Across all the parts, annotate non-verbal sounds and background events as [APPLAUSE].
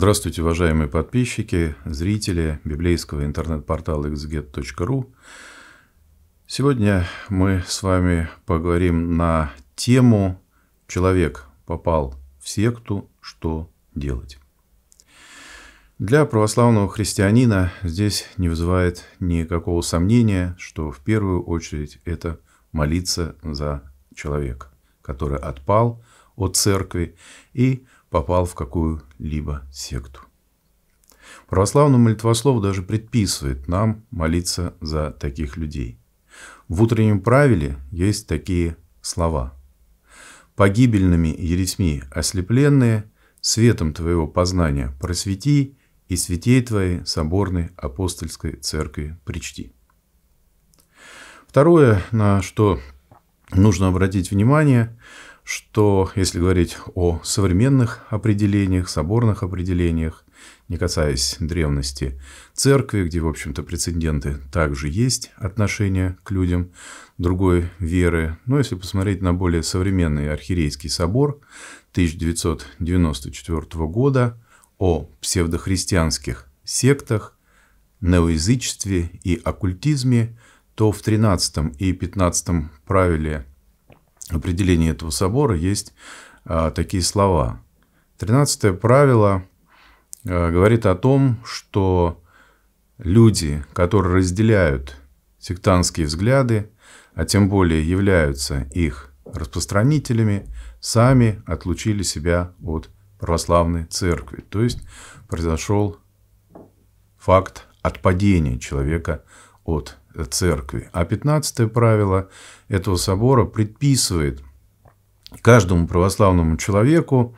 Здравствуйте, уважаемые подписчики, зрители библейского интернет-портала xget.ru. Сегодня мы с вами поговорим на тему «Человек попал в секту, что делать?». Для православного христианина здесь не вызывает никакого сомнения, что в первую очередь это молиться за человека, который отпал от церкви и попал в какую-либо секту. Православный молитвослов даже предписывает нам молиться за таких людей. В утреннем правиле есть такие слова. «Погибельными ересьми ослепленные, светом твоего познания просвети, и святей твоей соборной апостольской церкви причти». Второе, на что нужно обратить внимание – что, если говорить о современных определениях, соборных определениях, не касаясь древности, церкви, где, в общем-то, прецеденты также есть отношение к людям другой веры. Но если посмотреть на более современный архирейский собор 1994 года о псевдохристианских сектах, неоязычестве и оккультизме, то в 13 и 15 правиле – определении этого собора есть а, такие слова. Тринадцатое правило а, говорит о том, что люди, которые разделяют сектантские взгляды, а тем более являются их распространителями, сами отлучили себя от православной церкви. То есть произошел факт отпадения человека от церкви. А 15 правило этого собора предписывает каждому православному человеку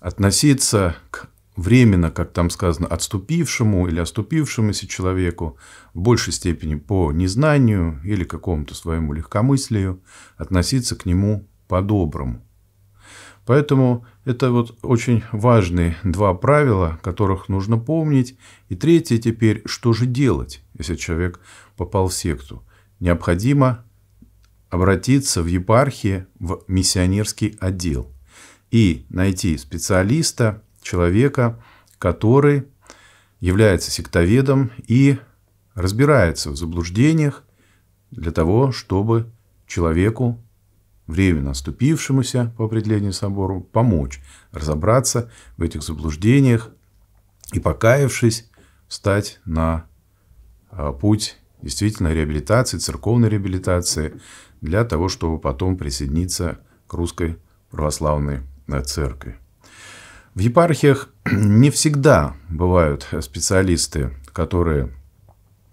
относиться к временно, как там сказано, отступившему или оступившемуся человеку в большей степени по незнанию или какому-то своему легкомыслию относиться к нему по-доброму. Поэтому это вот очень важные два правила, которых нужно помнить. И третье теперь, что же делать? если человек попал в секту. Необходимо обратиться в епархии в миссионерский отдел и найти специалиста, человека, который является сектоведом и разбирается в заблуждениях для того, чтобы человеку, временно оступившемуся по определению собору, помочь разобраться в этих заблуждениях и, покаявшись, встать на Э, путь действительно реабилитации, церковной реабилитации, для того, чтобы потом присоединиться к русской православной э, церкви. В епархиях [CLEARS THROAT] не всегда бывают специалисты, которые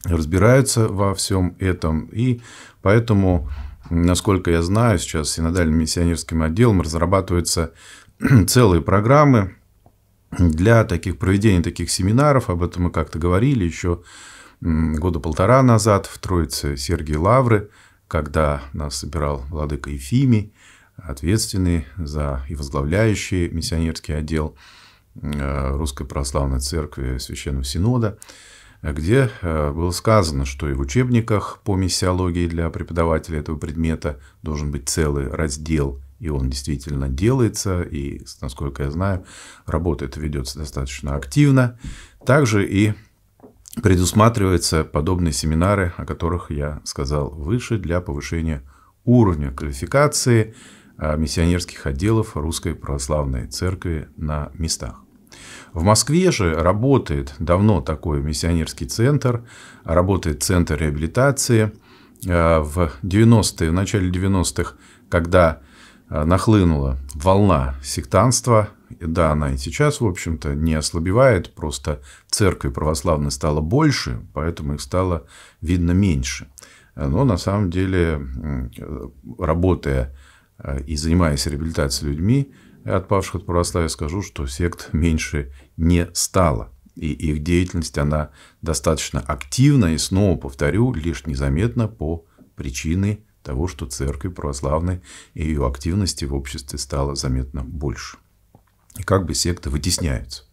разбираются во всем этом, и поэтому, насколько я знаю, сейчас синодальным миссионерским отделом разрабатываются [CLEARS THROAT] целые программы для таких проведения таких семинаров, об этом мы как-то говорили еще года полтора назад в Троице Сергий Лавры, когда нас собирал владыка Ефимий, ответственный за и возглавляющий миссионерский отдел э, Русской Православной Церкви Священного Синода, где э, было сказано, что и в учебниках по миссиологии для преподавателя этого предмета должен быть целый раздел, и он действительно делается, и, насколько я знаю, работа эта ведется достаточно активно. Также и предусматриваются подобные семинары, о которых я сказал выше, для повышения уровня квалификации а, миссионерских отделов Русской Православной Церкви на местах. В Москве же работает давно такой миссионерский центр, работает центр реабилитации. А, в 90-е, в начале 90-х, когда а, нахлынула волна сектанства, да, она и сейчас, в общем-то, не ослабевает, просто церкви православной стало больше, поэтому их стало видно меньше. Но на самом деле, работая э, и занимаясь реабилитацией людьми, э, отпавших от православия, скажу, что сект меньше не стало. И их деятельность, она достаточно активна, и снова повторю, лишь незаметно по причине того, что церкви православной и ее активности в обществе стало заметно больше и как бы секты вытесняются.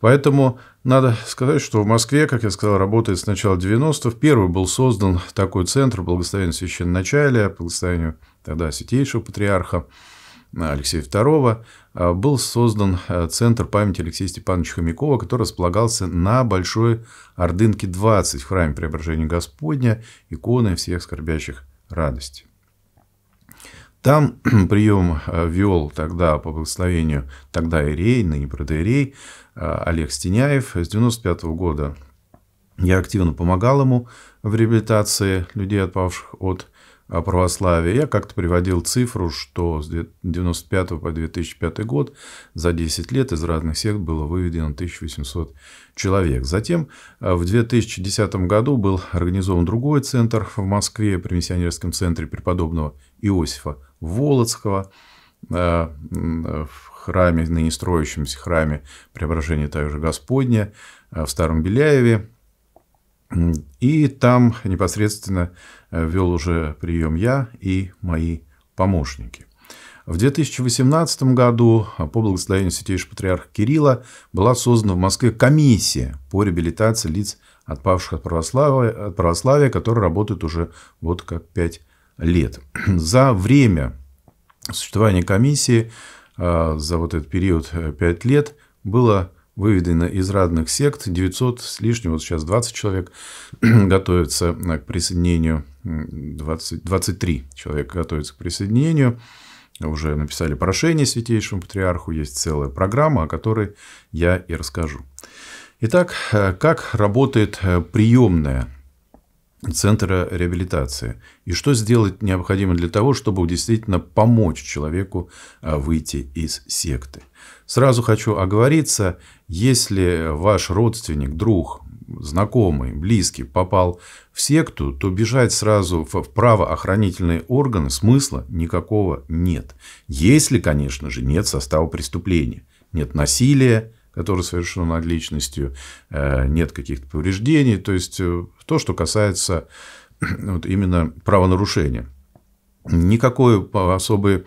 Поэтому надо сказать, что в Москве, как я сказал, работает с начала 90-х. Первый был создан такой центр благословения священноначалия, благословению тогда святейшего патриарха Алексея II. А, был создан э, центр памяти Алексея Степановича Хомякова, который располагался на Большой Ордынке 20 в храме Преображения Господня, иконы всех скорбящих радости. Там [CLEARS THROAT] прием э, вел тогда по благословению тогда Ирей, ныне протеерей э, Олег Стеняев с 95 -го года. Я активно помогал ему в реабилитации людей, отпавших от о православии Я как-то приводил цифру, что с 1995 по 2005 год за 10 лет из разных сект было выведено 1800 человек. Затем э, в 2010 году был организован другой центр в Москве при миссионерском центре преподобного Иосифа Волоцкого э, э, в храме, ныне строящемся храме Преображения также Господня в Старом Беляеве. И там непосредственно э, вел уже прием я и мои помощники. В 2018 году а по благословению Святейшего Патриарха Кирилла была создана в Москве комиссия по реабилитации лиц, отпавших от православия, от православия которая работает уже вот как пять лет. [CLEARS THROAT] За время существования комиссии, э, за вот этот период э, пять лет, было выведено из разных сект, 900 с лишним, вот сейчас 20 человек [CLEARS THROAT] готовятся э, к присоединению, 20, 23 человека готовятся к присоединению, уже написали прошение Святейшему Патриарху, есть целая программа, о которой я и расскажу. Итак, э, как работает э, приемная центра реабилитации. И что сделать необходимо для того, чтобы действительно помочь человеку а, выйти из секты. Сразу хочу оговориться, если ваш родственник, друг, знакомый, близкий попал в секту, то бежать сразу в правоохранительные органы смысла никакого нет. Если, конечно же, нет состава преступления, нет насилия, которое совершено над личностью, э, нет каких-то повреждений, то есть э, то, что касается [CLEARS THROAT] вот именно правонарушения. Никакой особой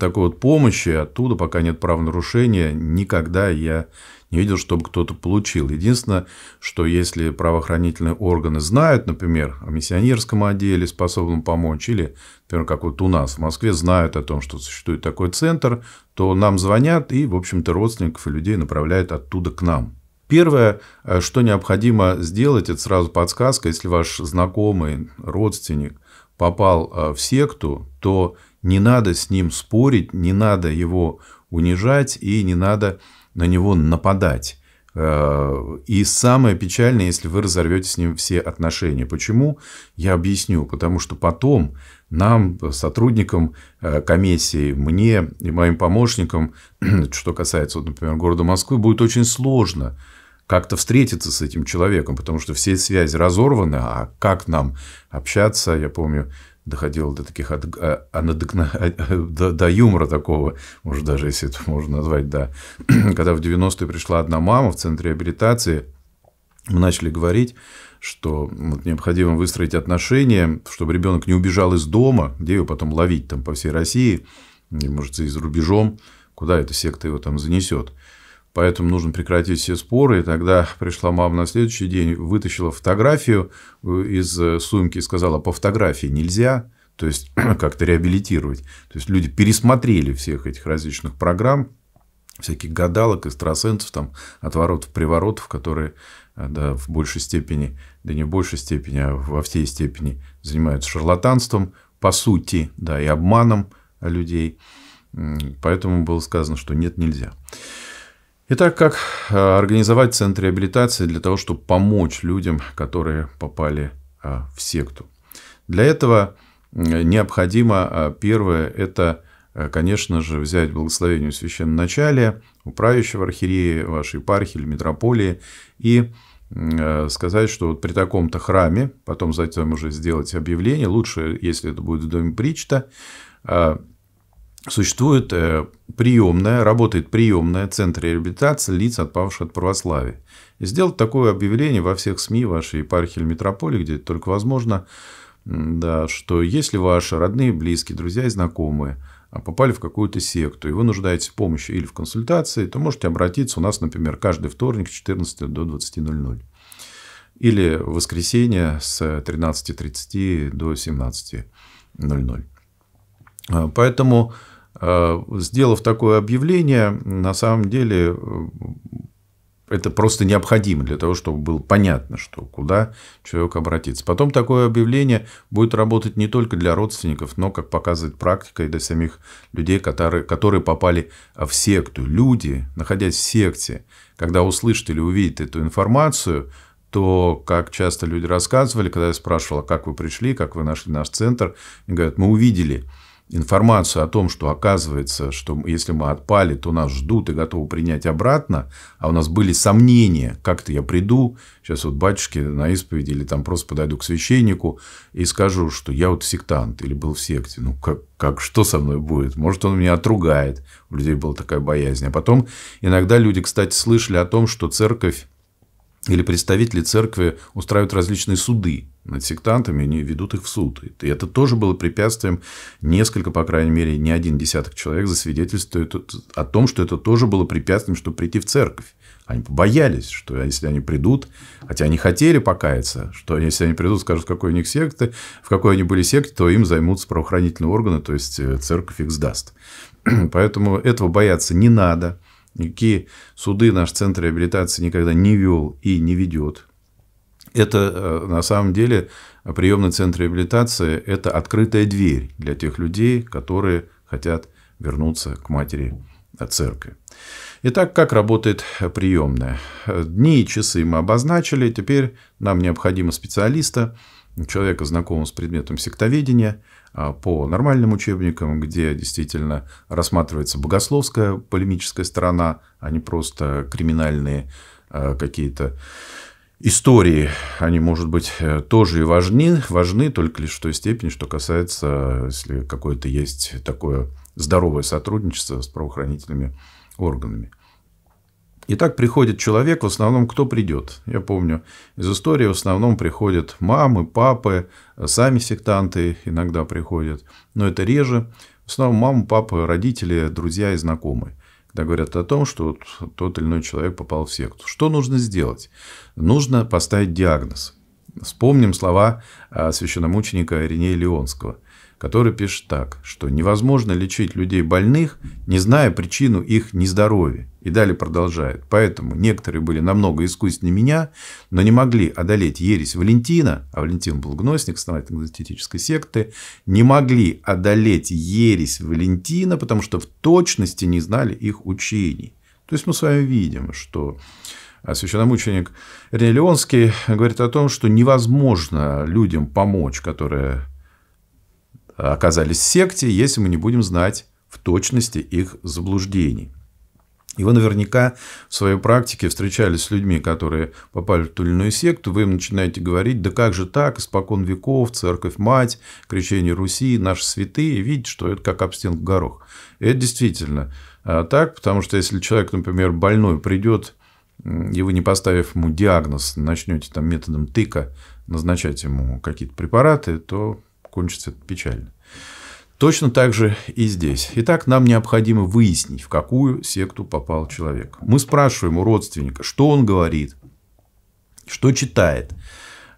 такой вот помощи оттуда, пока нет правонарушения, никогда я не видел, чтобы кто-то получил. Единственное, что если правоохранительные органы знают, например, о миссионерском отделе, способном помочь, или, например, как вот у нас в Москве знают о том, что существует такой центр, то нам звонят и, в общем-то, родственников и людей направляют оттуда к нам. Первое, э, что необходимо сделать, это сразу подсказка, если ваш знакомый, родственник попал э, в секту, то не надо с ним спорить, не надо его унижать и не надо на него нападать. Э, и самое печальное, если вы разорвете с ним все отношения. Почему? Я объясню. Потому что потом нам, сотрудникам э, комиссии, мне и моим помощникам, [CLEARS THROAT] что касается, например, города Москвы, будет очень сложно как-то встретиться с этим человеком, потому что все связи разорваны, а как нам общаться, я помню, доходило до таких от, а, э, анадекна, э, э, до, до юмора такого, может, даже если это можно назвать, да. [CLEARS THROAT] Когда в 90-е пришла одна мама в центре реабилитации, мы начали говорить, что вот необходимо выстроить отношения, чтобы ребенок не убежал из дома, где его потом ловить там по всей России, может, и за рубежом, куда эта секта его там занесет поэтому нужно прекратить все споры. И тогда пришла мама на следующий день, вытащила фотографию э, из э, сумки и сказала, по фотографии нельзя, то есть [CLEARS THROAT] как-то реабилитировать. То есть люди пересмотрели всех этих различных программ, всяких гадалок, экстрасенсов, там, отворотов, приворотов, которые э, да, в большей степени, да не в большей степени, а во всей степени занимаются шарлатанством, по сути, да, и обманом людей. Поэтому было сказано, что нет, нельзя. Итак, как а, организовать центр реабилитации для того, чтобы помочь людям, которые попали а, в секту? Для этого необходимо а, первое – это, конечно же, взять благословение у священноначалия, у правящего архиерея вашей епархии или метрополии и сказать, что вот при таком-то храме, потом затем уже сделать объявление, лучше, если это будет в доме Причта, существует э, приемная, работает приемная Центр реабилитации лиц, отпавших от православия. И сделать такое объявление во всех СМИ вашей епархии или метрополии, где это только возможно, да, что если ваши родные, близкие, друзья и знакомые а, попали в какую-то секту, и вы нуждаетесь в помощи или в консультации, то можете обратиться у нас, например, каждый вторник с 14 до 20.00. Или в воскресенье с 13.30 до 17.00. А, поэтому Э, сделав такое объявление, на самом деле э, это просто необходимо для того, чтобы было понятно, что куда человек обратится. Потом такое объявление будет работать не только для родственников, но, как показывает практика, и для самих людей, которые, которые попали в секту. Люди, находясь в секте, когда услышат или увидят эту информацию, то, как часто люди рассказывали, когда я спрашивал, «А как вы пришли, как вы нашли наш центр, они говорят, мы увидели – информацию о том, что оказывается, что если мы отпали, то нас ждут и готовы принять обратно, а у нас были сомнения, как-то я приду, сейчас вот батюшки на исповеди или там просто подойду к священнику и скажу, что я вот сектант или был в секте, ну как, как что со мной будет, может он меня отругает, у людей была такая боязнь. А потом иногда люди, кстати, слышали о том, что церковь или представители церкви устраивают различные суды над сектантами, они ведут их в суд. И это тоже было препятствием. Несколько, по крайней мере, не один десяток человек засвидетельствует о том, что это тоже было препятствием, чтобы прийти в церковь. Они побоялись, что если они придут, хотя они хотели покаяться, что если они придут, скажут, в какой у них секты, в какой они были секте, то им займутся правоохранительные органы, то есть э, церковь их сдаст. [CLEARS THROAT] Поэтому этого бояться не надо – Никакие суды наш Центр реабилитации никогда не вел и не ведет. Это э, на самом деле приемный центр реабилитации – это открытая дверь для тех людей, которые хотят вернуться к матери э, церкви. Итак, как работает приемная? Дни и часы мы обозначили. Теперь нам необходимо специалиста, человека, знакомого с предметом сектоведения, а, по нормальным учебникам, где действительно рассматривается богословская полемическая сторона, а не просто криминальные а, какие-то истории, они, может быть, э, тоже и важны, важны только лишь в той степени, что касается, если какое-то есть такое здоровое сотрудничество с правоохранительными органами. И так приходит человек, в основном кто придет. Я помню, из истории в основном приходят мамы, папы, сами сектанты иногда приходят, но это реже. В основном мама, папа, родители, друзья и знакомые. Когда говорят о том, что тот или иной человек попал в секту. Что нужно сделать? Нужно поставить диагноз. Вспомним слова а, священномученика Иринея Леонского который пишет так, что невозможно лечить людей больных, не зная причину их нездоровья. И далее продолжает. Поэтому некоторые были намного искуснее меня, но не могли одолеть ересь Валентина, а Валентин был гносник, основатель гностической секты, не могли одолеть ересь Валентина, потому что в точности не знали их учений. То есть мы с вами видим, что а, священномученик Рене Леонский говорит о том, что невозможно людям помочь, которые оказались в секте, если мы не будем знать в точности их заблуждений. И вы наверняка в своей практике встречались с людьми, которые попали в ту или иную секту, вы им начинаете говорить, да как же так, испокон веков, церковь мать, крещение Руси, наши святые, видите, что это как об стенку горох. И это действительно а, так, потому что если человек, например, больной придет, и вы не поставив ему диагноз, начнете там методом тыка назначать ему какие-то препараты, то кончится это печально. Точно так же и здесь. Итак, нам необходимо выяснить, в какую секту попал человек. Мы спрашиваем у родственника, что он говорит, что читает.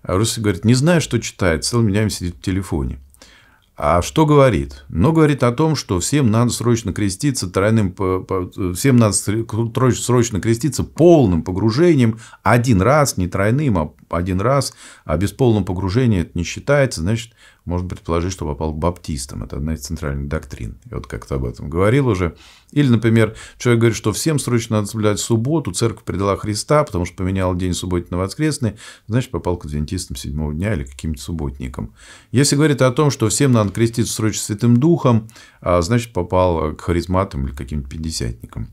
А родственник говорит, не знаю, что читает, целыми днями сидит в телефоне. А что говорит? Но говорит о том, что всем надо срочно креститься тройным, всем надо срочно креститься полным погружением один раз, не тройным, а один раз, а без полного погружения это не считается, значит, можно предположить, что попал к баптистам. Это одна из центральных доктрин. И вот как-то об этом говорил уже. Или, например, человек говорит, что всем срочно надо соблюдать субботу, церковь предала Христа, потому что поменяла день субботы на воскресный, значит, попал к адвентистам седьмого дня или каким-то субботникам. Если говорит о том, что всем надо креститься срочно Святым Духом, а значит попал к харизматам или каким-то пятидесятникам.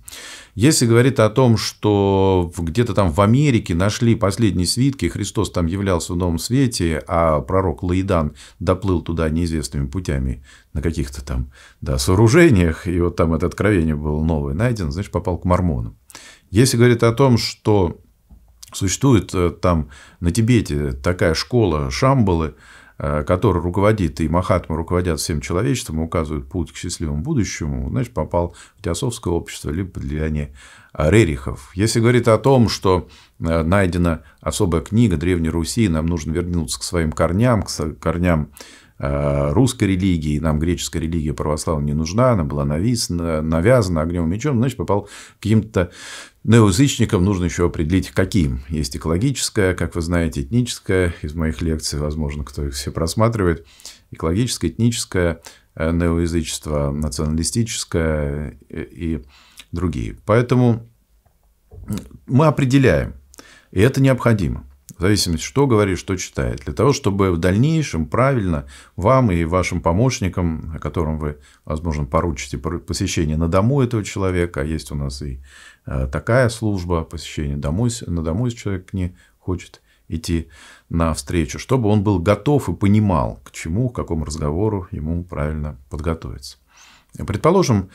Если говорит о том, что где-то там в Америке нашли последние свитки, Христос там являлся в новом свете, а пророк Лаидан доплыл туда неизвестными путями на каких-то там да, сооружениях, и вот там это откровение было новое найдено, значит, попал к мормонам. Если говорит о том, что существует э, там на Тибете такая школа Шамбалы, Э, который руководит, и Махатма руководят всем человечеством, указывают путь к счастливому будущему, значит, попал в теософское общество, либо под влияние Рерихов. Если говорить о том, что э, найдена особая книга Древней Руси, нам нужно вернуться к своим корням, к корням Э, русской религии, нам греческая религия православная не нужна, она была нависна, навязана огнем и мечом, значит, попал каким-то неоязычникам, нужно еще определить, каким. Есть экологическая, как вы знаете, этническая, из моих лекций, возможно, кто их все просматривает, экологическая, этническая, э, неоязычество, националистическое э, и другие. Поэтому мы определяем, и это необходимо зависимости, что говорит, что читает, для того, чтобы в дальнейшем правильно вам и вашим помощникам, о котором вы, возможно, поручите посещение на дому этого человека, а есть у нас и э, такая служба посещения домой, на дому, если человек не хочет идти на встречу, чтобы он был готов и понимал, к чему, к какому разговору ему правильно подготовиться. Предположим,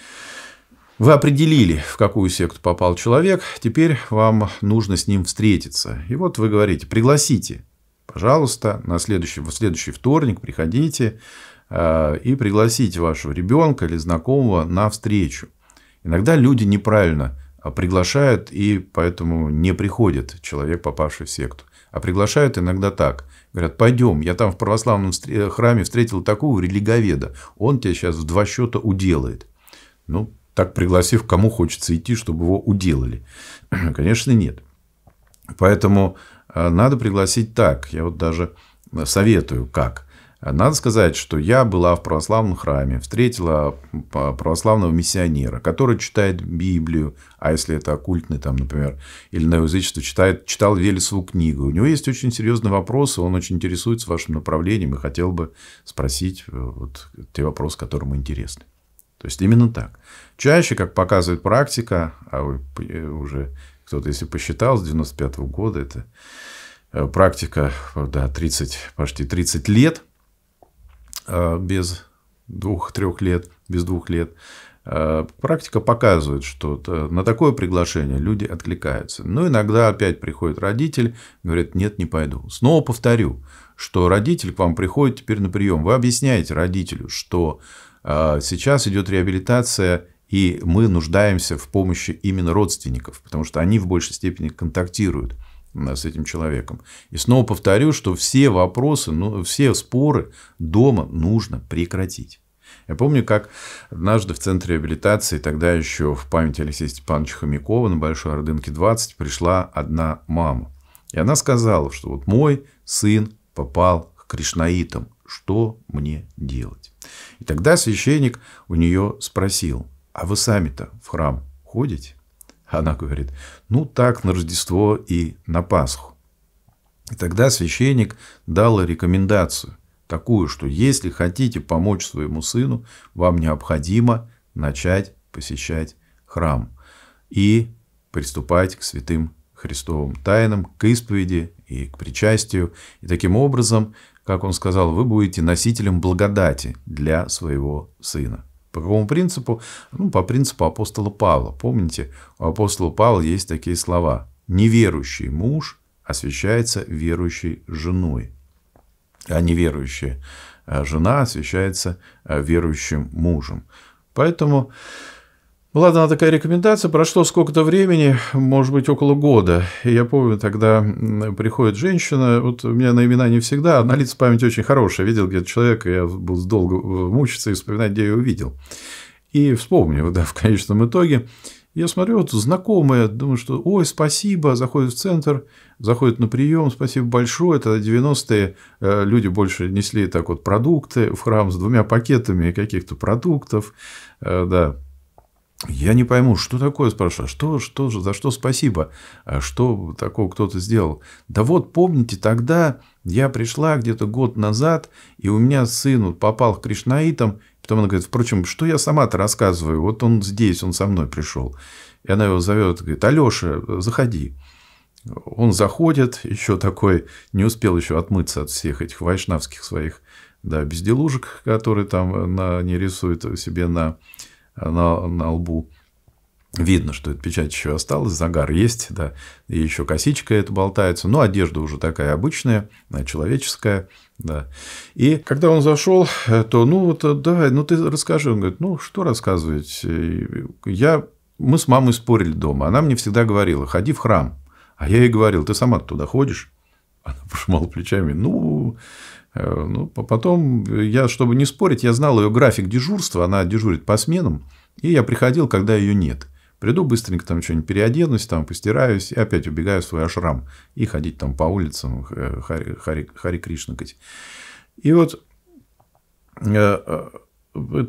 вы определили, в какую секту попал человек, теперь вам нужно с ним встретиться. И вот вы говорите, пригласите, пожалуйста, на следующий, в следующий вторник приходите э, и пригласите вашего ребенка или знакомого на встречу. Иногда люди неправильно а, приглашают и поэтому не приходит человек, попавший в секту. А приглашают иногда так. Говорят, пойдем, я там в православном храме встретил такого религоведа, он тебя сейчас в два счета уделает. Ну, так пригласив, кому хочется идти, чтобы его уделали. [CLEARS THROAT] Конечно, нет. Поэтому э, надо пригласить так. Я вот даже э, советую, как. Надо сказать, что я была в православном храме, встретила православного миссионера, который читает Библию, а если это оккультный, там, например, или на язычество, читает, читал Велесову книгу. У него есть очень серьезные вопросы, он очень интересуется вашим направлением и хотел бы спросить э, вот те вопросы, которые ему интересны. То есть именно так. Чаще, как показывает практика, а вы э, уже кто-то, если посчитал, с 95 -го года, это э, практика да, 30, почти 30 лет э, без двух-трех лет, без двух лет. Практика показывает, что на такое приглашение люди откликаются. Но ну, иногда опять приходит родитель, говорит, нет, не пойду. Снова повторю, что родитель к вам приходит теперь на прием. Вы объясняете родителю, что а, сейчас идет реабилитация, и мы нуждаемся в помощи именно родственников, потому что они в большей степени контактируют э, с этим человеком. И снова повторю, что все вопросы, ну, все споры дома нужно прекратить. Я помню, как однажды в центре реабилитации, тогда еще в память Алексея Степановича Хомякова на Большой Ордынке 20, пришла одна мама. И она сказала, что вот мой сын попал к кришнаитам что мне делать? И тогда священник у нее спросил, а вы сами-то в храм ходите? Она говорит, ну так, на Рождество и на Пасху. И тогда священник дал рекомендацию, такую, что если хотите помочь своему сыну, вам необходимо начать посещать храм и приступать к святым Христовым тайнам, к исповеди и к причастию. И таким образом как он сказал, вы будете носителем благодати для своего сына. По какому принципу? Ну, по принципу апостола Павла. Помните, у апостола Павла есть такие слова. Неверующий муж освящается верующей женой, а неверующая а, жена освящается а, верующим мужем. Поэтому была ну, дана такая рекомендация, прошло сколько-то времени, может быть, около года. И я помню, тогда приходит женщина, вот у меня на имена не всегда, а на лица память очень хорошая. Видел где-то человека, я буду долго э, мучиться и вспоминать, где я его видел. И вспомнил, да, в конечном итоге. Я смотрю, вот знакомая, думаю, что ой, спасибо, заходит в центр, заходит на прием, спасибо большое. Это 90-е э, люди больше несли так вот продукты в храм с двумя пакетами каких-то продуктов, э, да, я не пойму, что такое, спрашиваю, а что, что, за что спасибо, а что такого кто-то сделал. Да вот, помните, тогда я пришла где-то год назад, и у меня сын попал к кришнаитам, потом она говорит, впрочем, что я сама-то рассказываю, вот он здесь, он со мной пришел. И она его зовет, говорит, Алеша, заходи. Он заходит, еще такой, не успел еще отмыться от всех этих вайшнавских своих да, безделушек, которые там э, на, не рисуют себе на на, на лбу. Видно, что эта печать еще осталась, загар есть, да, и еще косичка это болтается, но одежда уже такая обычная, э, человеческая, да. И когда он зашел, э, то, ну вот, э, давай, ну ты расскажи. Он говорит, ну что рассказывать? Я, мы с мамой спорили дома, она мне всегда говорила, ходи в храм. А я ей говорил, ты сама туда ходишь? Она пожимала плечами. Ну, э, ну, потом, я, чтобы не спорить, я знал ее график дежурства, она дежурит по сменам, и я приходил, когда ее нет. Приду быстренько там что-нибудь переоденусь, там постираюсь, и опять убегаю в свой ашрам и ходить там по улицам, э, Хари, Хари, Хари Кришнакать. И вот э,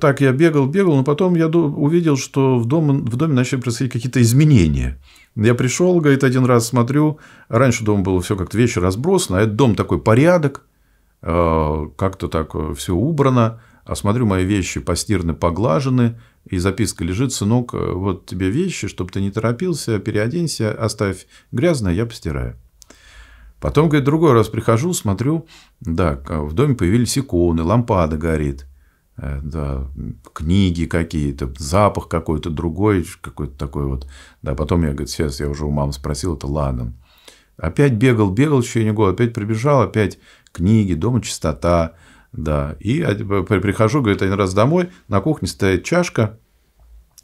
так я бегал, бегал, но потом я увидел, что в, доме в доме начали происходить какие-то изменения. Я пришел, говорит, один раз смотрю, раньше дома было все как-то вещи разбросано, а этот дом такой порядок, э, как-то так э, все убрано, а смотрю, мои вещи постирны, поглажены, и записка лежит, сынок, э, вот тебе вещи, чтобы ты не торопился, переоденься, оставь грязное, я постираю. Потом, говорит, другой раз прихожу, смотрю, да, в доме появились иконы, лампада горит. Э, да, книги какие-то, запах какой-то другой, какой-то такой вот. Да, потом я, говорю, сейчас я уже у мамы спросил, это ладан. Опять бегал, бегал в течение года, опять прибежал, опять книги, дома чистота, да. И типа прихожу, говорит, один раз домой, на кухне стоит чашка,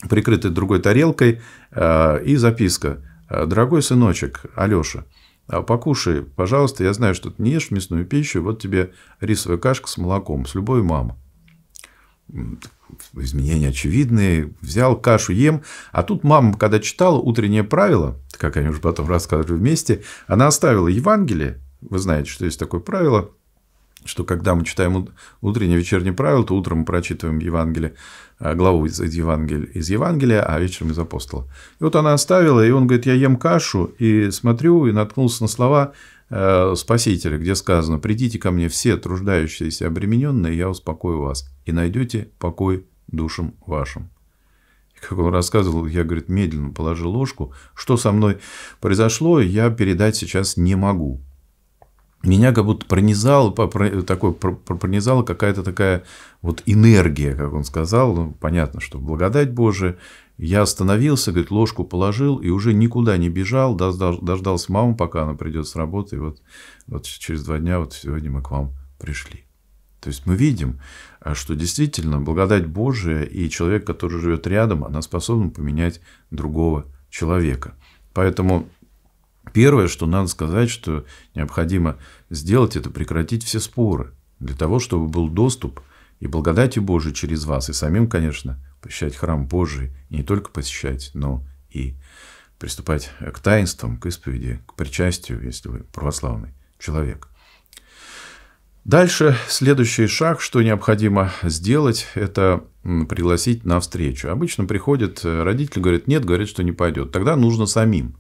прикрытая другой тарелкой, э, и записка. «Э, «Дорогой сыночек, Алёша, а покушай, пожалуйста, я знаю, что ты не ешь мясную пищу, вот тебе рисовая кашка с молоком, с любой мамой» изменения очевидные, взял кашу, ем. А тут мама, когда читала утреннее правило, как они уже потом рассказывали вместе, она оставила Евангелие, вы знаете, что есть такое правило, что когда мы читаем утреннее вечернее правило, то утром мы прочитываем Евангелие, а, главу из Евангелия, из Евангелия, а вечером из апостола. И вот она оставила, и он говорит, я ем кашу, и смотрю, и наткнулся на слова Э, Спасителя, где сказано «Придите ко мне все труждающиеся обремененные, я успокою вас, и найдете покой душам вашим». И как он рассказывал, я, говорит, медленно положил ложку. Что со мной произошло, я передать сейчас не могу. Меня как будто пронизала, такой, пронизала какая-то такая вот энергия, как он сказал. Ну, понятно, что благодать Божия, я остановился, говорит, ложку положил и уже никуда не бежал, дождался маму, пока она придет с работы. И вот, вот через два дня, вот сегодня мы к вам пришли. То есть мы видим, э, что действительно благодать Божия и человек, который живет рядом, она способна поменять другого человека. Поэтому первое, что надо сказать, что необходимо сделать, это прекратить все споры для того, чтобы был доступ и благодати Божией через вас, и самим, конечно, посещать храм Божий, и не только посещать, но и приступать к таинствам, к исповеди, к причастию, если вы православный человек. Дальше следующий шаг, что необходимо сделать, это пригласить на встречу. Обычно приходит э, родитель, говорит, нет, говорит, что не пойдет. Тогда нужно самим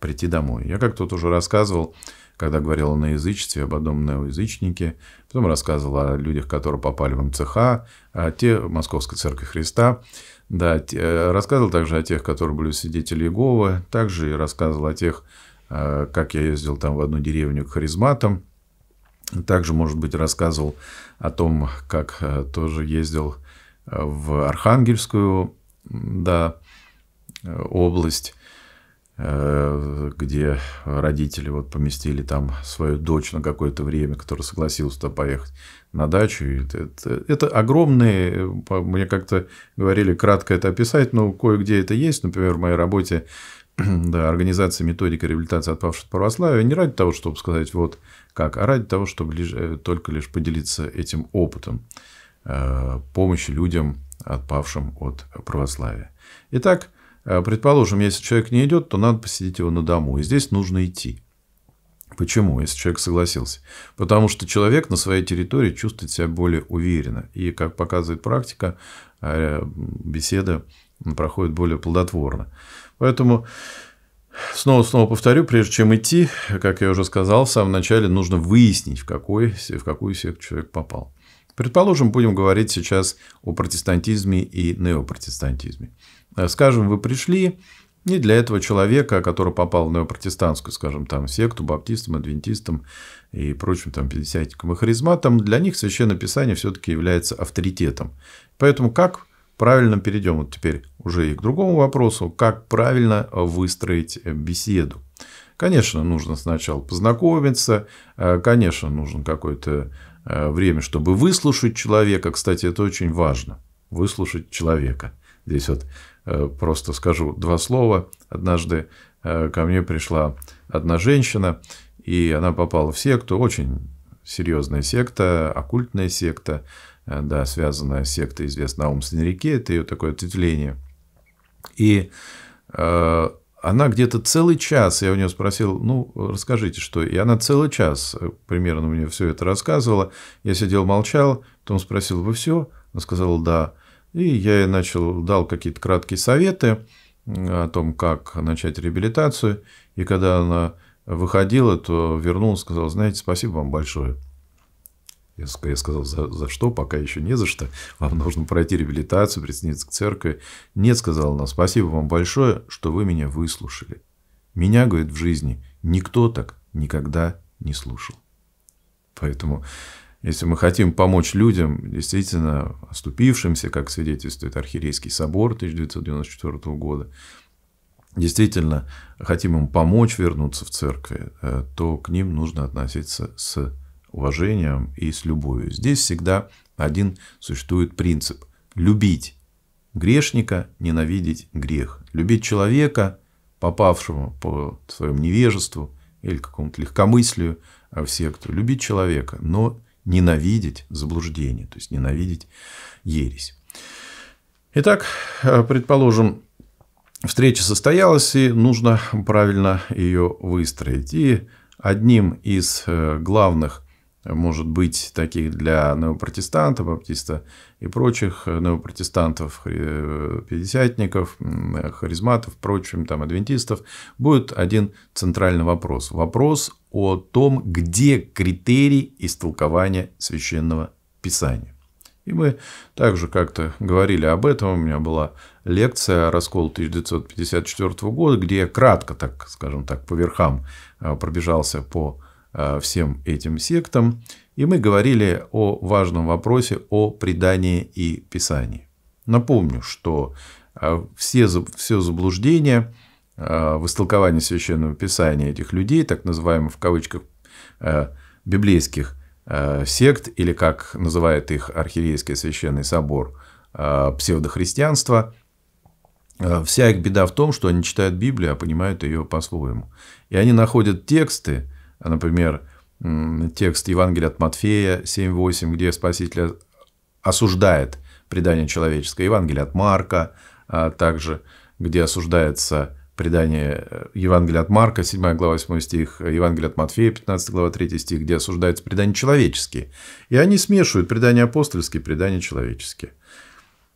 прийти домой. Я как то тут уже рассказывал, когда говорила на язычестве, об одном неоязычнике, потом рассказывала о людях, которые попали в МЦХ, о те Московской Церкви Христа, да, те, э, рассказывал также о тех, которые были свидетели Иеговы, также и рассказывал о тех, э, как я ездил там в одну деревню к харизматам, также, может быть, рассказывал о том, как э, тоже ездил в Архангельскую да, область, Э, где родители вот поместили там свою дочь на какое-то время, которая согласилась туда поехать на дачу. Это, это, это огромные, мне как-то говорили кратко это описать, но кое-где это есть. Например, в моей работе [CLEARS THROAT] да, организация методика реабилитации отпавших от православия не ради того, чтобы сказать вот как, а ради того, чтобы лишь, э, только лишь поделиться этим опытом э, помощи людям, отпавшим от православия. Итак, Э, предположим, если человек не идет, то надо посидеть его на дому. И здесь нужно идти. Почему, если человек согласился? Потому что человек на своей территории чувствует себя более уверенно. И, как показывает практика, э, беседа проходит более плодотворно. Поэтому снова-снова повторю, прежде чем идти, как я уже сказал, в самом начале нужно выяснить, в, какой, в какую секту человек попал. Предположим, будем говорить сейчас о протестантизме и неопротестантизме. Э, скажем, вы пришли, и для этого человека, который попал в неопротестантскую, скажем, там, секту, баптистам, адвентистам и прочим там пятидесятникам и харизматам, для них Священное Писание все-таки является авторитетом. Поэтому как правильно перейдем вот теперь уже и к другому вопросу, как правильно э, выстроить э, беседу. Конечно, нужно сначала познакомиться, конечно, нужно какое-то время, чтобы выслушать человека. Кстати, это очень важно, выслушать человека. Здесь вот Э, просто скажу два слова. Однажды э, ко мне пришла одна женщина, и она попала в секту, очень серьезная секта, оккультная секта, э, да, связанная секта, известна Аум Сенрике, это ее такое ответвление. И она где-то целый час, я у нее спросил, ну, расскажите, что. И она целый час примерно мне все это рассказывала. Я сидел, молчал, потом спросил, вы все? Она сказала, да. И я ей начал, дал какие-то краткие советы э, о том, как начать реабилитацию. И когда она выходила, то вернулась, сказала, знаете, спасибо вам большое. Я сказал, за, за что, пока еще не за что. Вам нужно пройти реабилитацию, присоединиться к церкви. Нет, сказала она, спасибо вам большое, что вы меня выслушали. Меня, говорит, в жизни никто так никогда не слушал. Поэтому если мы хотим помочь людям, действительно оступившимся, как свидетельствует Архиерейский собор 1994 года, действительно хотим им помочь вернуться в церкви, э, то к ним нужно относиться с уважением и с любовью. Здесь всегда один существует принцип – любить грешника, ненавидеть грех. Любить человека, попавшего по своему невежеству или какому-то легкомыслию э, в секту. Любить человека, но ненавидеть заблуждение, то есть ненавидеть ересь. Итак, э, предположим, встреча состоялась, и нужно правильно ее выстроить. И одним из э, главных может быть таких для новопротестантов, баптиста и прочих новопротестантов, э, пятидесятников, харизматов, прочим, там, адвентистов, будет один центральный вопрос. Вопрос о том, где критерий истолкования священного писания. И мы также как-то говорили об этом. У меня была лекция «Раскол 1954 года», где я кратко, так скажем так, по верхам а, пробежался по Э, всем этим сектам, и мы говорили о важном вопросе о предании и писании. Напомню, что э, все, все заблуждения э, в истолковании священного писания этих людей, так называемых в кавычках библейских сект, или как называет их архиерейский священный собор, псевдохристианство, вся их беда в том, что они читают Библию, а понимают ее по-своему. И они находят тексты, а, например, текст Евангелия от Матфея 7.8, где Спаситель осуждает предание человеческое, Евангелие от Марка а, также, где осуждается предание э, Евангелия от Марка, 7 глава, 8 стих, Евангелие от Матфея, 15 глава, 3 стих, где осуждается предание человеческие. И они смешивают предания апостольские, предание человеческие.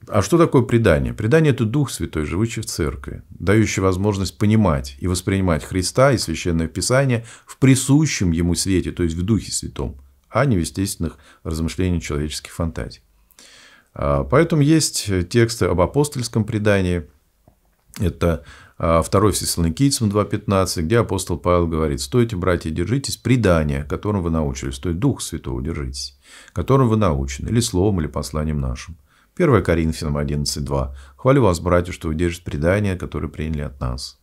А что такое предание? Предание – это Дух Святой, живущий в Церкви, дающий возможность понимать и воспринимать Христа и Священное Писание в присущем Ему свете, то есть в Духе Святом, а не в естественных размышлениях человеческих фантазий. А, поэтому есть тексты об апостольском предании. Это 2 а, Фессалоникийцам 2.15, где апостол Павел говорит, «Стойте, братья, держитесь предания, которым вы научились, то есть Дух Святого держитесь, которым вы научены, или словом, или посланием нашим, 1 Коринфянам 11.2. «Хвалю вас, братья, что вы держите предания, которые приняли от нас».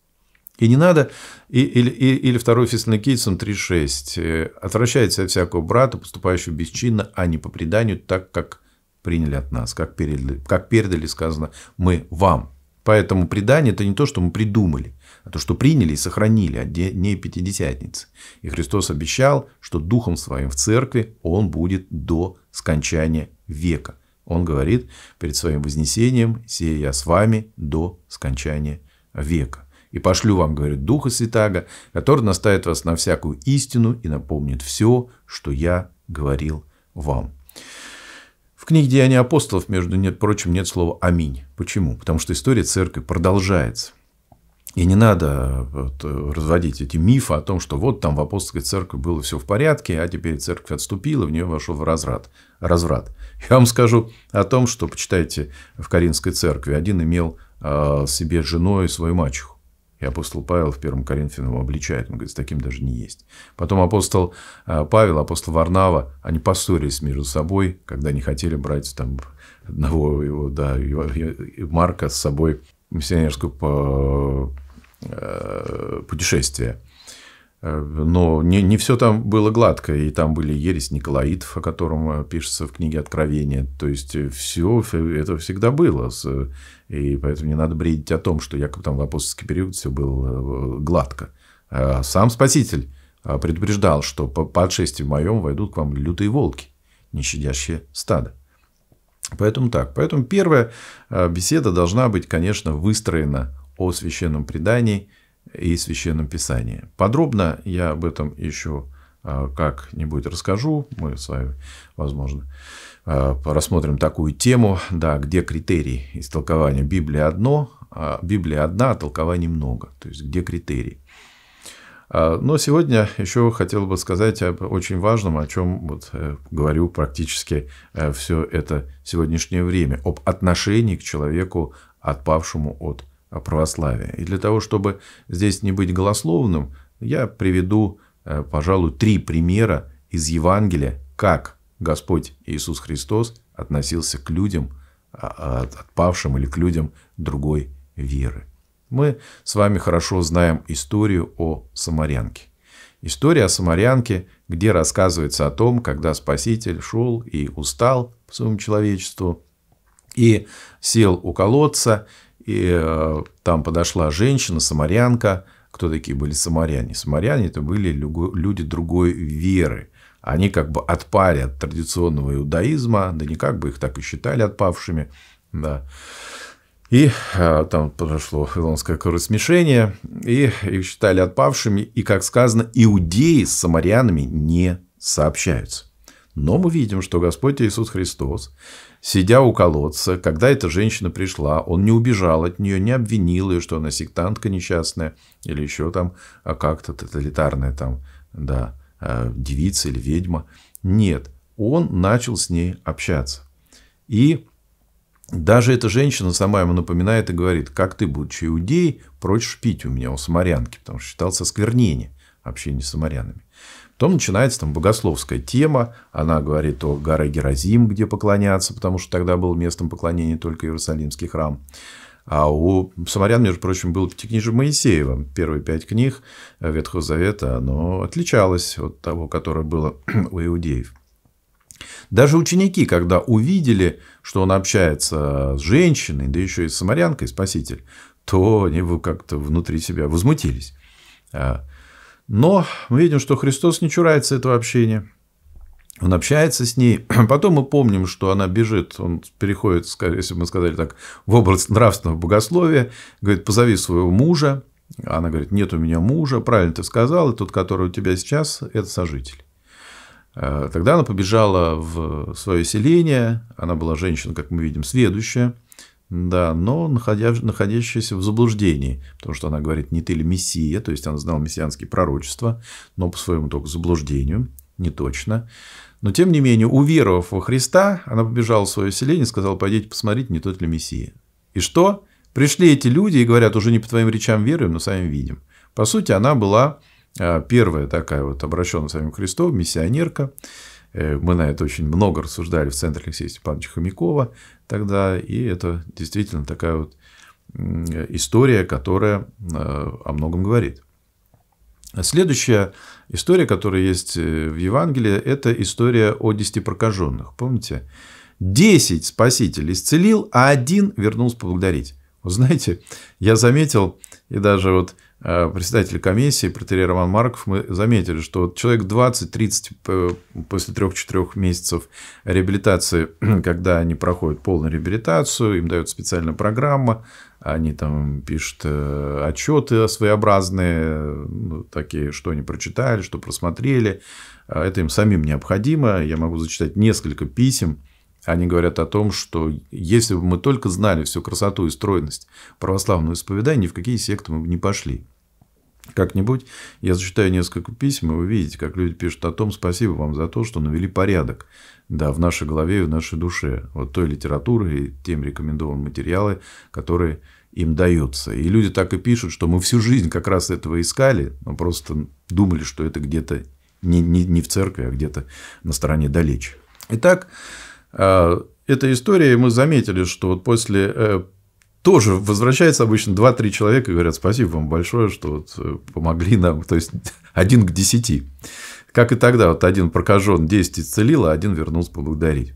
И не надо, и, или, и, или 2 Фессалоникийцам 3.6. Э, «Отвращается от всякого брата, поступающего бесчинно, а не по преданию, так как приняли от нас, как передали, как передали сказано, мы вам». Поэтому предание – это не то, что мы придумали, а то, что приняли и сохранили от а дней Пятидесятницы. И Христос обещал, что Духом Своим в Церкви Он будет до скончания века – он говорит перед своим вознесением, «Сея я с вами до скончания века». «И пошлю вам, — говорит, — Духа Святаго, который наставит вас на всякую истину и напомнит все, что я говорил вам». В книге «Деяния апостолов», между нет, прочим, нет слова «Аминь». Почему? Потому что история церкви продолжается. И не надо э, э, разводить эти мифы о том, что вот там в апостольской церкви было все в порядке, а теперь церковь отступила, в нее вошел в разврат. разврат. Я вам скажу о том, что, почитайте, в Каринской церкви один имел э, себе женой свою мачеху. И апостол Павел в первом Коринфянам обличает. Он говорит, с таким даже не есть. Потом апостол Павел, апостол Варнава, они поссорились между собой, когда не хотели брать там одного его, да, Марка с собой миссионерскую Э, путешествия. Э, но не, не все там было гладко, и там были ересь Николаитов, о котором э, пишется в книге Откровения. То есть, все это всегда было. И поэтому не надо бредить о том, что якобы там в апостольский период все было гладко. А сам Спаситель предупреждал, что по отшествию моем войдут к вам лютые волки, не щадящие стадо. Поэтому так. Поэтому первая беседа должна быть, конечно, выстроена о священном предании и священном писании. Подробно я об этом еще а, как-нибудь расскажу. Мы с вами, возможно, а, рассмотрим такую тему, да, где критерий истолкования. Библии одно, а Библия одна, а толкований много. То есть, где критерий. А, но сегодня еще хотел бы сказать об очень важном, о чем вот э, говорю практически э, все это сегодняшнее время, об отношении к человеку, отпавшему от православия. И для того, чтобы здесь не быть голословным, я приведу, э, пожалуй, три примера из Евангелия, как Господь Иисус Христос относился к людям, а, а, отпавшим или к людям другой веры. Мы с вами хорошо знаем историю о самарянке. История о самарянке, где рассказывается о том, когда Спаситель шел и устал по своему человечеству, и сел у колодца, и э, там подошла женщина, самарянка. Кто такие были самаряне? Самаряне это были люди другой веры. Они как бы отпали от традиционного иудаизма, да не как бы их так и считали отпавшими. Да. И э, там произошло филонское кровосмешение, и их считали отпавшими. И, как сказано, иудеи с самарянами не сообщаются. Но мы видим, что Господь Иисус Христос Сидя у колодца, когда эта женщина пришла, он не убежал от нее, не обвинил ее, что она сектантка несчастная или еще там а как-то тоталитарная там, да, а, девица или ведьма. Нет, он начал с ней общаться. И даже эта женщина сама ему напоминает и говорит, как ты, будучи иудей, прочь пить у меня у самарянки, потому что считался сквернение общения с самарянами. Потом начинается там богословская тема. Она говорит о горе Геразим, где поклоняться, потому что тогда был местом поклонения только Иерусалимский храм. А у самарян, между прочим, было пятикнижие Моисеева. Первые пять книг Ветхого Завета, оно отличалось от того, которое было [CLEARS THROAT] у иудеев. Даже ученики, когда увидели, что он общается с женщиной, да еще и с самарянкой, спаситель, то они как-то внутри себя возмутились. А, но мы видим, что Христос не чурается этого общения. Он общается с ней. [CLEARS THROAT] Потом мы помним, что она бежит. Он переходит, если бы мы сказали так, в образ нравственного богословия. Говорит, позови своего мужа. Она говорит, нет у меня мужа. Правильно ты сказала, тот, который у тебя сейчас, это сожитель. Э, тогда она побежала в свое селение. Она была женщина, как мы видим, следующая. Да, но находя, находящаяся в заблуждении, потому что она говорит, не ты ли Мессия, то есть она знала мессианские пророчества, но по своему только заблуждению, не точно. Но тем не менее, уверовав во Христа, она побежала в свое селение и сказала, пойдите посмотрите, не тот ли Мессия. И что? Пришли эти люди и говорят, уже не по твоим речам веруем, но сами видим. По сути, она была а, первая такая вот обращенная самим Христом, миссионерка. Э, мы на это очень много рассуждали в центре Алексея Степановича Хомякова тогда, и это действительно такая вот история, которая э, о многом говорит. Следующая история, которая есть э, в Евангелии, это история о десяти прокаженных. Помните? Десять спасителей, исцелил, а один вернулся поблагодарить. Вы знаете, я заметил, и даже вот Э, председателя комиссии, протерей Роман Марков, мы заметили, что человек 20-30 э, после 3-4 месяцев реабилитации, [CLEARS THROAT] когда они проходят полную реабилитацию, им дают специальную программу, они там пишут э, отчеты своеобразные, ну, такие, что они прочитали, что просмотрели. Это им самим необходимо. Я могу зачитать несколько писем, они говорят о том, что если бы мы только знали всю красоту и стройность православного исповедания, ни в какие секты мы бы не пошли как-нибудь я зачитаю несколько писем, и вы видите, как люди пишут о том, спасибо вам за то, что навели порядок да, в нашей голове и в нашей душе. Вот той литературы и тем рекомендован материалы, которые им даются. И люди так и пишут, что мы всю жизнь как раз этого искали, но просто думали, что это где-то не, не, не в церкви, а где-то на стороне далече. Итак, э, эта история, мы заметили, что вот после э, тоже возвращается обычно 2-3 человека и говорят, спасибо вам большое, что вот э, помогли нам. То есть, [LAUGHS] один к десяти. Как и тогда, вот один прокажен 10 исцелил, а один вернулся поблагодарить.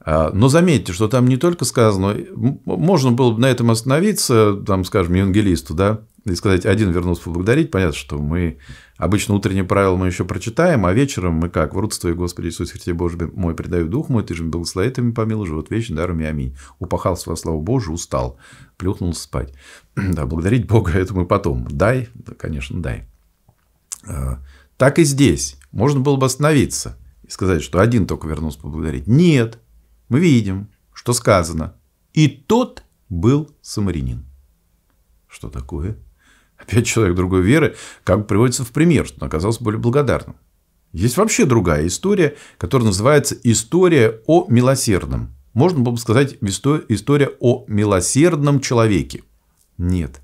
А, но заметьте, что там не только сказано, можно было бы на этом остановиться, там, скажем, евангелисту, да, и сказать, один вернулся поблагодарить, понятно, что мы обычно утренние правила мы еще прочитаем, а вечером мы как? В твои Господи Иисусе Христе Божий мой, предаю Дух мой, Ты же благослови, Ты меня помилуй, живот вечный, даруй аминь. Упахал во славу Божию, устал, плюхнулся спать. [CLEARS THROAT] да, благодарить Бога это мы потом. Дай, да, конечно, дай. А, так и здесь. Можно было бы остановиться и сказать, что один только вернулся поблагодарить. Нет, мы видим, что сказано. И тот был самарянин. Что такое? Опять человек другой веры, как приводится в пример, что он оказался более благодарным. Есть вообще другая история, которая называется «История о милосердном». Можно было бы сказать «История о милосердном человеке». Нет,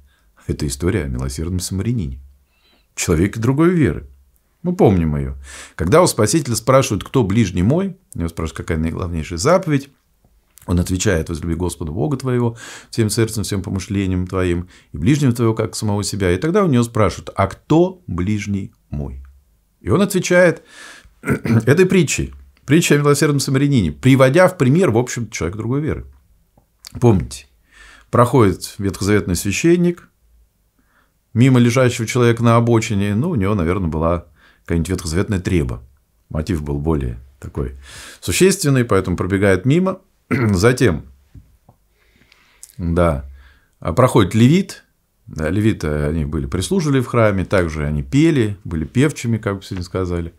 это история о милосердном самарянине. Человеке другой веры. Мы помним ее. Когда у Спасителя спрашивают, кто ближний мой, него спрашивают, какая наиглавнейшая заповедь, он отвечает, возлюби Господа Бога твоего всем сердцем, всем помышлением твоим и ближнего твоего, как самого себя. И тогда у него спрашивают, а кто ближний мой? И он отвечает [CLEARS THROAT] этой притчей, притча о милосердном самарянине, приводя в пример, в общем, человек другой веры. Помните, проходит ветхозаветный священник, мимо лежащего человека на обочине, ну, у него, наверное, была какая-нибудь ветхозаветная треба. Мотив был более такой существенный, поэтому пробегает мимо, [CLEARS THROAT] Затем, да, а, проходит левит. Да, левиты, э, они были прислужили в храме, также они пели, были певчими, как бы сегодня сказали.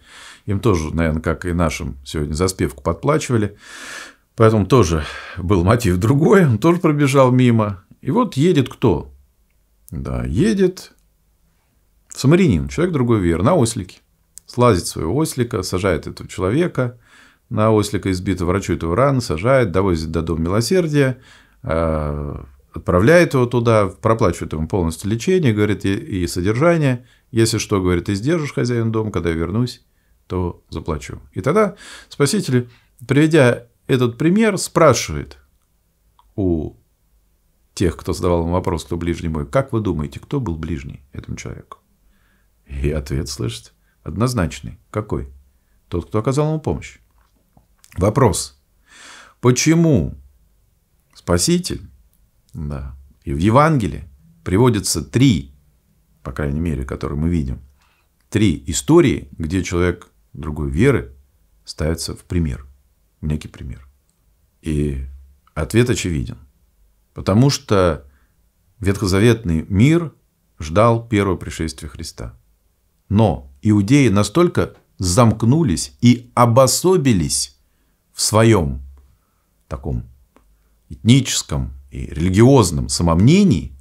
Им тоже, наверное, как и нашим сегодня за спевку подплачивали. Поэтому тоже был мотив [LAUGHS] другой, он тоже пробежал мимо. И вот едет кто? Да, едет самарянин, человек другой веры, на ослике. Слазит своего ослика, сажает этого человека – на ослика избитого, врачу его раны, сажает, довозит до Дома Милосердия, э, отправляет его туда, проплачивает ему полностью лечение, говорит, и содержание. Если что, говорит, ты сдержишь хозяин дома, когда я вернусь, то заплачу. И тогда спаситель, приведя этот пример, спрашивает у тех, кто задавал ему вопрос, кто ближний мой, как вы думаете, кто был ближний этому человеку? И ответ, слышите, однозначный. Какой? Тот, кто оказал ему помощь. Вопрос. Почему Спаситель, да, и в Евангелии приводятся три, по крайней мере, которые мы видим, три истории, где человек другой веры ставится в пример, в некий пример. И ответ очевиден. Потому что ветхозаветный мир ждал первого пришествия Христа. Но иудеи настолько замкнулись и обособились в своем таком этническом и религиозном самомнении,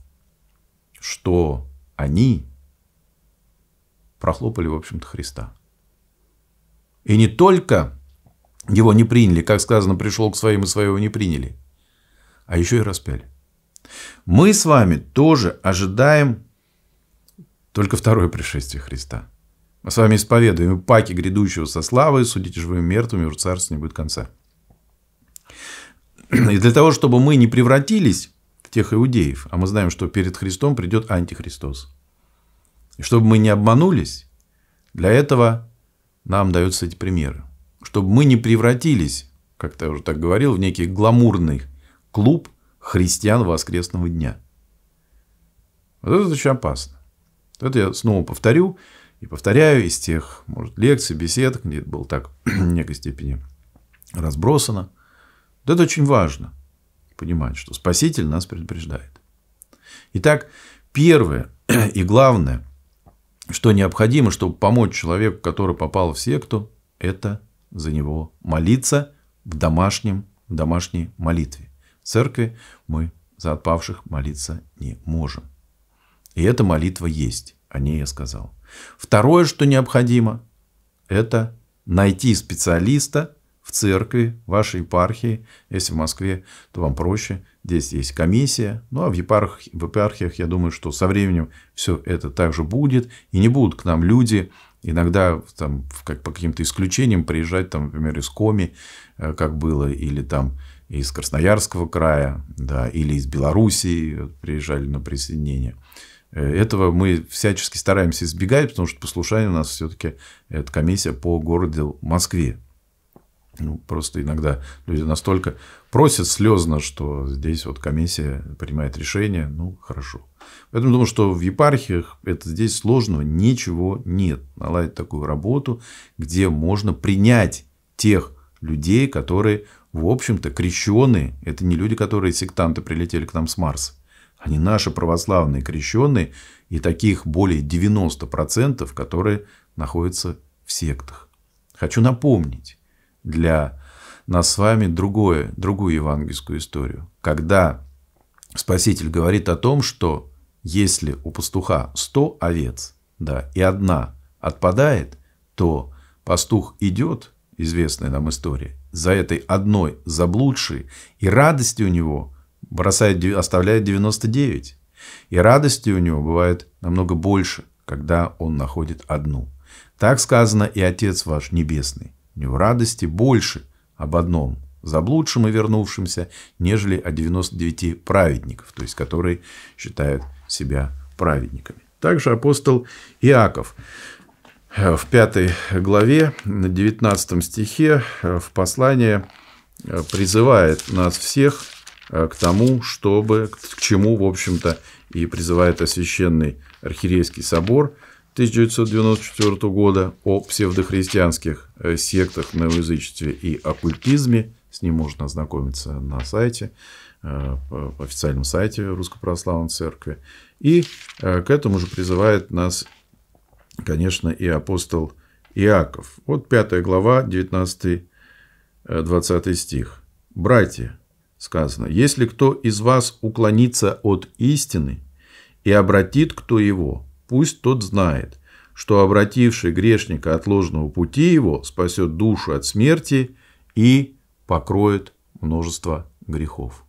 что они прохлопали, в общем-то, Христа. И не только его не приняли, как сказано, пришел к своим и своего не приняли, а еще и распяли. Мы с вами тоже ожидаем только второе пришествие Христа – мы с вами исповедуем паки грядущего со славой, судите живыми мертвыми, уже царство не будет конца. И для того, чтобы мы не превратились в тех иудеев, а мы знаем, что перед Христом придет антихристос. И чтобы мы не обманулись, для этого нам даются эти примеры. Чтобы мы не превратились, как я уже так говорил, в некий гламурный клуб христиан воскресного дня. Вот это очень опасно. Это я снова повторю. И повторяю, из тех, может, лекций, бесед, где это было так [CLEARS THROAT] в некой степени разбросано. Вот это очень важно понимать, что Спаситель нас предупреждает. Итак, первое [CLEARS THROAT] и главное, что необходимо, чтобы помочь человеку, который попал в секту, это за него молиться в, домашнем, в домашней молитве. В церкви мы за отпавших молиться не можем. И эта молитва есть. О ней я сказал. Второе, что необходимо, это найти специалиста в церкви, вашей епархии. Если в Москве, то вам проще. Здесь есть комиссия. Ну, а в епархиях, в епархиях я думаю, что со временем все это также будет. И не будут к нам люди иногда там, как, по каким-то исключениям приезжать, там, например, из Коми, э, как было, или там из Красноярского края, да, или из Белоруссии приезжали на присоединение. Э, этого мы всячески стараемся избегать, потому что послушание у нас все-таки это комиссия по городу Москве. Ну, просто иногда люди настолько просят слезно, что здесь вот комиссия принимает решение, ну, хорошо. Поэтому думаю, что в епархиях это здесь сложного ничего нет. Наладить такую работу, где можно принять тех людей, которые, в общем-то, крещеные. Это не люди, которые сектанты прилетели к нам с Марса. Они наши православные крещенные и таких более 90%, которые находятся в сектах. Хочу напомнить для нас с вами другое, другую евангельскую историю. Когда Спаситель говорит о том, что если у пастуха 100 овец, да, и одна отпадает, то пастух идет, известная нам история, за этой одной заблудшей, и радости у него – бросает, оставляет 99. И радости у него бывает намного больше, когда он находит одну. Так сказано и Отец ваш Небесный. У него радости больше об одном, заблудшем и вернувшемся, нежели о 99 праведников, то есть которые считают себя праведниками. Также апостол Иаков э, в 5 главе, 19 стихе, э, в послании э, призывает нас всех – Э, к тому, чтобы, к чему, в общем-то, и призывает освященный Архиерейский собор 1994 года о псевдохристианских э, сектах, новоязычестве и оккультизме. С ним можно ознакомиться на сайте, э, по официальном сайте Русской Православной Церкви. И к этому же призывает нас, конечно, и апостол Иаков. Вот 5 глава, 19-20 стих. «Братья, сказано, «Если кто из вас уклонится от истины и обратит кто его, пусть тот знает, что обративший грешника от ложного пути его спасет душу от смерти и покроет множество грехов».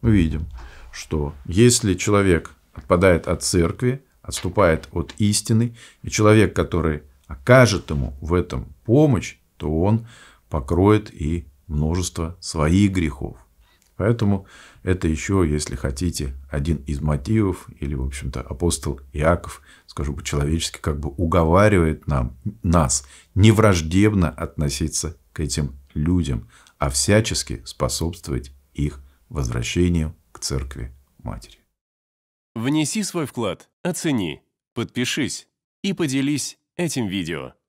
Мы видим, что если человек отпадает от церкви, отступает от истины, и человек, который окажет ему в этом помощь, то он покроет и множество своих грехов. Поэтому это еще, если хотите, один из мотивов, или, в общем-то, апостол Иаков, скажу по-человечески, как бы уговаривает нам, нас невраждебно относиться к этим людям, а всячески способствовать их возвращению к церкви матери. Внеси свой вклад, оцени, подпишись и поделись этим видео.